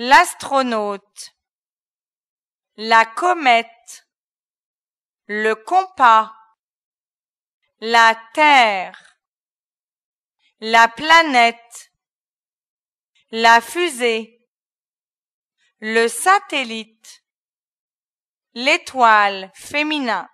l'astronaute, la comète, le compas, la Terre, la planète, la fusée, le satellite, l'étoile féminin.